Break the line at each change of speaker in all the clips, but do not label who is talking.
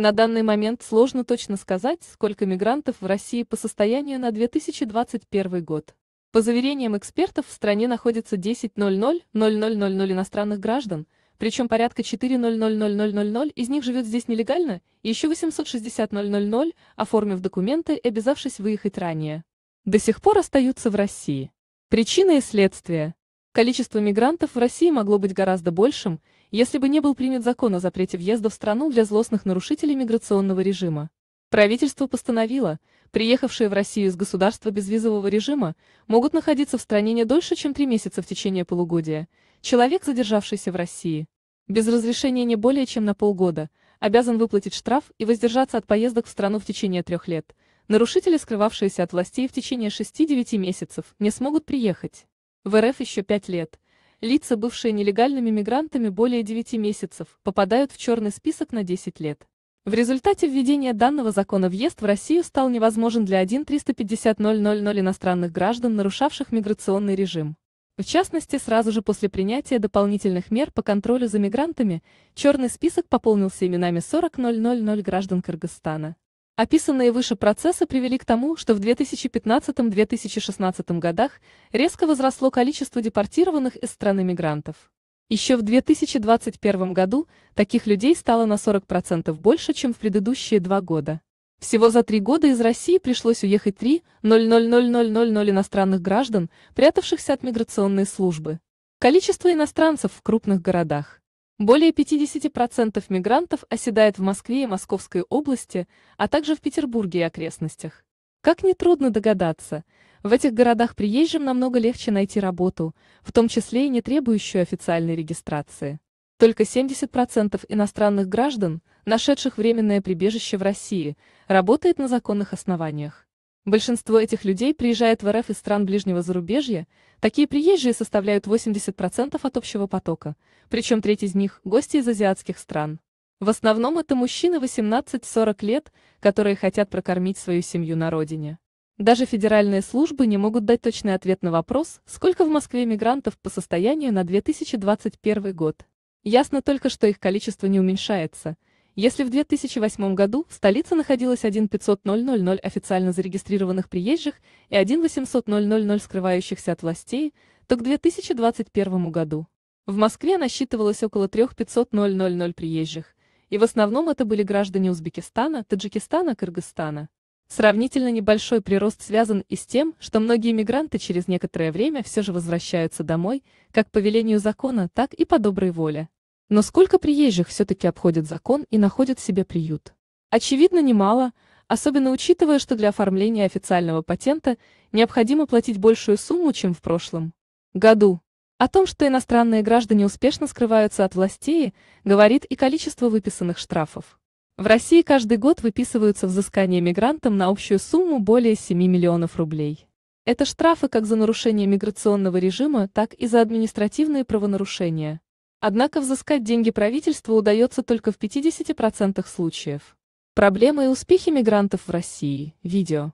На данный момент сложно точно сказать, сколько мигрантов в России по состоянию на 2021 год. По заверениям экспертов, в стране находится 10.00-00.00 иностранных граждан, причем порядка 4.00.00.00 из них живет здесь нелегально, и еще 860.00.00, оформив документы и обязавшись выехать ранее. До сих пор остаются в России. Причины и следствия. Количество мигрантов в России могло быть гораздо большим, если бы не был принят закон о запрете въезда в страну для злостных нарушителей миграционного режима. Правительство постановило, приехавшие в Россию из государства безвизового режима могут находиться в стране не дольше, чем три месяца в течение полугодия. Человек, задержавшийся в России, без разрешения не более чем на полгода, обязан выплатить штраф и воздержаться от поездок в страну в течение трех лет. Нарушители, скрывавшиеся от властей в течение 6-9 месяцев, не смогут приехать. В РФ еще пять лет – Лица, бывшие нелегальными мигрантами более 9 месяцев, попадают в черный список на 10 лет. В результате введения данного закона въезд в Россию стал невозможен для 1 350 000 иностранных граждан, нарушавших миграционный режим. В частности, сразу же после принятия дополнительных мер по контролю за мигрантами, черный список пополнился именами 40 000 граждан Кыргызстана. Описанные выше процессы привели к тому, что в 2015-2016 годах резко возросло количество депортированных из страны мигрантов. Еще в 2021 году таких людей стало на 40% больше, чем в предыдущие два года. Всего за три года из России пришлось уехать 3 000 иностранных граждан, прятавшихся от миграционной службы. Количество иностранцев в крупных городах. Более 50% мигрантов оседает в Москве и Московской области, а также в Петербурге и окрестностях. Как нетрудно догадаться, в этих городах приезжим намного легче найти работу, в том числе и не требующую официальной регистрации. Только 70% иностранных граждан, нашедших временное прибежище в России, работает на законных основаниях. Большинство этих людей приезжает в РФ из стран ближнего зарубежья, такие приезжие составляют 80% от общего потока, причем треть из них – гости из азиатских стран. В основном это мужчины 18-40 лет, которые хотят прокормить свою семью на родине. Даже федеральные службы не могут дать точный ответ на вопрос, сколько в Москве мигрантов по состоянию на 2021 год. Ясно только, что их количество не уменьшается – если в 2008 году в столице находилось 1 500 000 официально зарегистрированных приезжих и 1 800 000 скрывающихся от властей, то к 2021 году в Москве насчитывалось около 3 500 000 приезжих, и в основном это были граждане Узбекистана, Таджикистана, Кыргызстана. Сравнительно небольшой прирост связан и с тем, что многие мигранты через некоторое время все же возвращаются домой, как по велению закона, так и по доброй воле. Но сколько приезжих все-таки обходят закон и находят себе приют? Очевидно, немало, особенно учитывая, что для оформления официального патента необходимо платить большую сумму, чем в прошлом году. О том, что иностранные граждане успешно скрываются от властей, говорит и количество выписанных штрафов. В России каждый год выписываются взыскания мигрантам на общую сумму более 7 миллионов рублей. Это штрафы как за нарушение миграционного режима, так и за административные правонарушения. Однако взыскать деньги правительству удается только в 50% случаев. Проблемы и успехи мигрантов в России. Видео.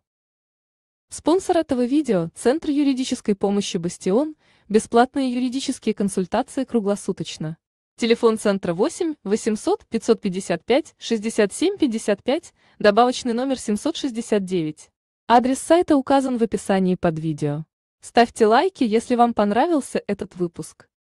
Спонсор этого видео – Центр юридической помощи «Бастион», бесплатные юридические консультации круглосуточно. Телефон центра 8 800 555 67 55, добавочный номер 769. Адрес сайта указан в описании под видео. Ставьте лайки, если вам понравился этот выпуск.